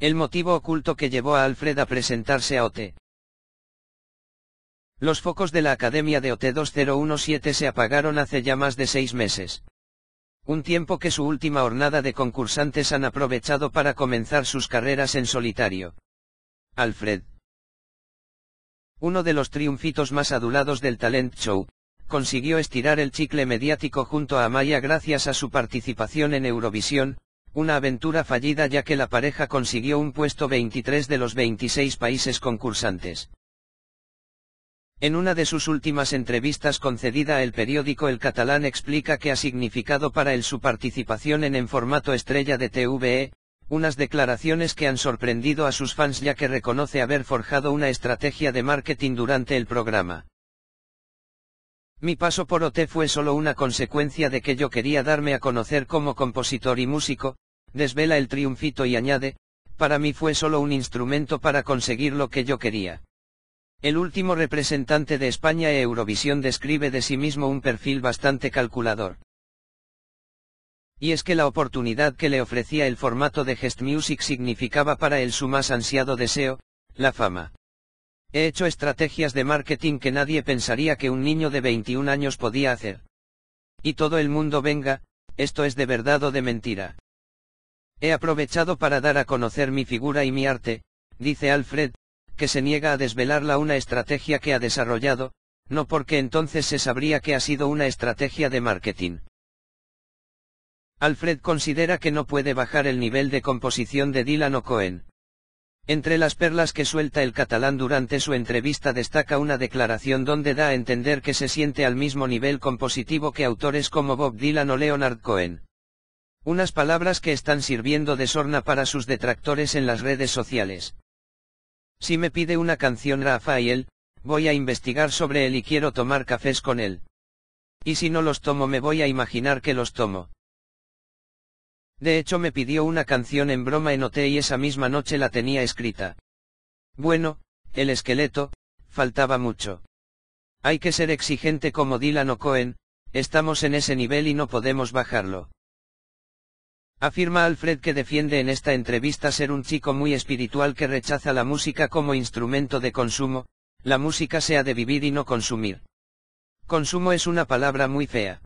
El motivo oculto que llevó a Alfred a presentarse a OT. Los focos de la Academia de OT 2017 se apagaron hace ya más de seis meses. Un tiempo que su última hornada de concursantes han aprovechado para comenzar sus carreras en solitario. Alfred. Uno de los triunfitos más adulados del talent show, consiguió estirar el chicle mediático junto a Maya gracias a su participación en Eurovisión, una aventura fallida ya que la pareja consiguió un puesto 23 de los 26 países concursantes. En una de sus últimas entrevistas concedida el periódico El Catalán explica que ha significado para él su participación en En formato estrella de TVE, unas declaraciones que han sorprendido a sus fans ya que reconoce haber forjado una estrategia de marketing durante el programa. Mi paso por OT fue solo una consecuencia de que yo quería darme a conocer como compositor y músico, desvela el triunfito y añade, para mí fue solo un instrumento para conseguir lo que yo quería. El último representante de España e Eurovisión describe de sí mismo un perfil bastante calculador. Y es que la oportunidad que le ofrecía el formato de Gest Music significaba para él su más ansiado deseo, la fama. He hecho estrategias de marketing que nadie pensaría que un niño de 21 años podía hacer. Y todo el mundo venga, esto es de verdad o de mentira. He aprovechado para dar a conocer mi figura y mi arte, dice Alfred, que se niega a desvelarla una estrategia que ha desarrollado, no porque entonces se sabría que ha sido una estrategia de marketing. Alfred considera que no puede bajar el nivel de composición de Dylan o Cohen. Entre las perlas que suelta el catalán durante su entrevista destaca una declaración donde da a entender que se siente al mismo nivel compositivo que autores como Bob Dylan o Leonard Cohen. Unas palabras que están sirviendo de sorna para sus detractores en las redes sociales. Si me pide una canción Rafael, voy a investigar sobre él y quiero tomar cafés con él. Y si no los tomo me voy a imaginar que los tomo. De hecho me pidió una canción en broma en OT y esa misma noche la tenía escrita. Bueno, el esqueleto, faltaba mucho. Hay que ser exigente como Dylan o Cohen, estamos en ese nivel y no podemos bajarlo. Afirma Alfred que defiende en esta entrevista ser un chico muy espiritual que rechaza la música como instrumento de consumo, la música sea de vivir y no consumir. Consumo es una palabra muy fea.